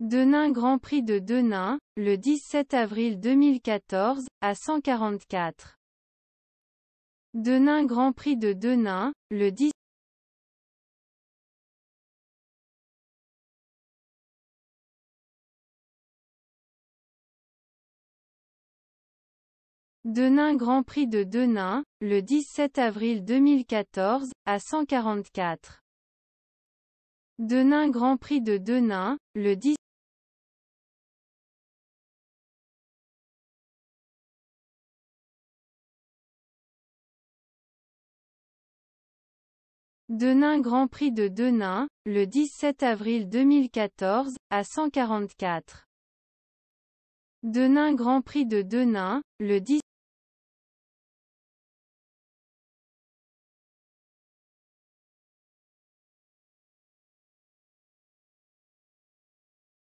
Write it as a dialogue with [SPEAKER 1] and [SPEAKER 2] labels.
[SPEAKER 1] Denain Grand Prix de Denain, le 17 avril 2014, à 144. Denain Grand Prix de Denain, le 10 Denain Grand Prix de Denain, le 17 avril 2014, à 144. Denain Grand Prix de Denain, le 10 Denain Grand Prix de Denain, le 17 avril 2014, à 144. Denain Grand Prix de Denain, le
[SPEAKER 2] 17